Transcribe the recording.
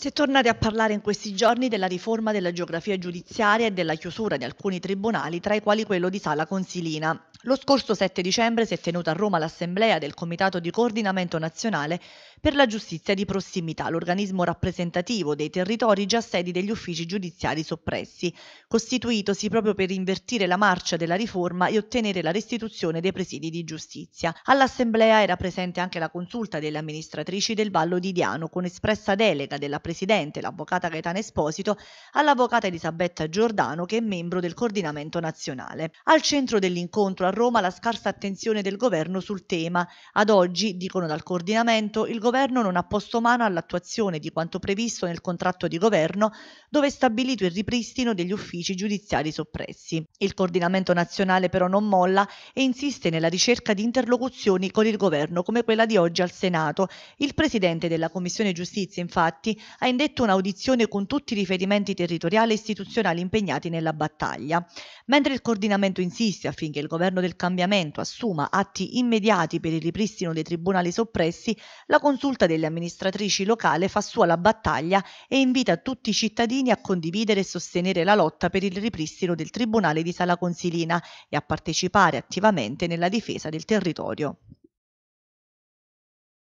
Si è tornati a parlare in questi giorni della riforma della geografia giudiziaria e della chiusura di alcuni tribunali, tra i quali quello di Sala Consilina. Lo scorso 7 dicembre si è tenuta a Roma l'assemblea del Comitato di Coordinamento Nazionale per la Giustizia di Prossimità, l'organismo rappresentativo dei territori già sedi degli uffici giudiziari soppressi, costituitosi proprio per invertire la marcia della riforma e ottenere la restituzione dei presidi di giustizia. All'assemblea era presente anche la consulta delle amministratrici del Vallo di Diano, con espressa delega della presidente, l'avvocata Gaetano Esposito, all'avvocata Elisabetta Giordano, che è membro del coordinamento nazionale. Al centro dell'incontro a Roma la scarsa attenzione del governo sul tema. Ad oggi, dicono dal coordinamento, il governo non ha posto mano all'attuazione di quanto previsto nel contratto di governo, dove è stabilito il ripristino degli uffici giudiziari soppressi. Il coordinamento nazionale però non molla e insiste nella ricerca di interlocuzioni con il governo come quella di oggi al Senato. Il presidente della Commissione Giustizia, infatti, ha indetto un'audizione con tutti i riferimenti territoriali e istituzionali impegnati nella battaglia. Mentre il coordinamento insiste affinché il governo del cambiamento assuma atti immediati per il ripristino dei tribunali soppressi, la consulta delle amministratrici locale fa sua la battaglia e invita tutti i cittadini a condividere e sostenere la lotta per il ripristino del tribunale di Sala Consilina e a partecipare attivamente nella difesa del territorio.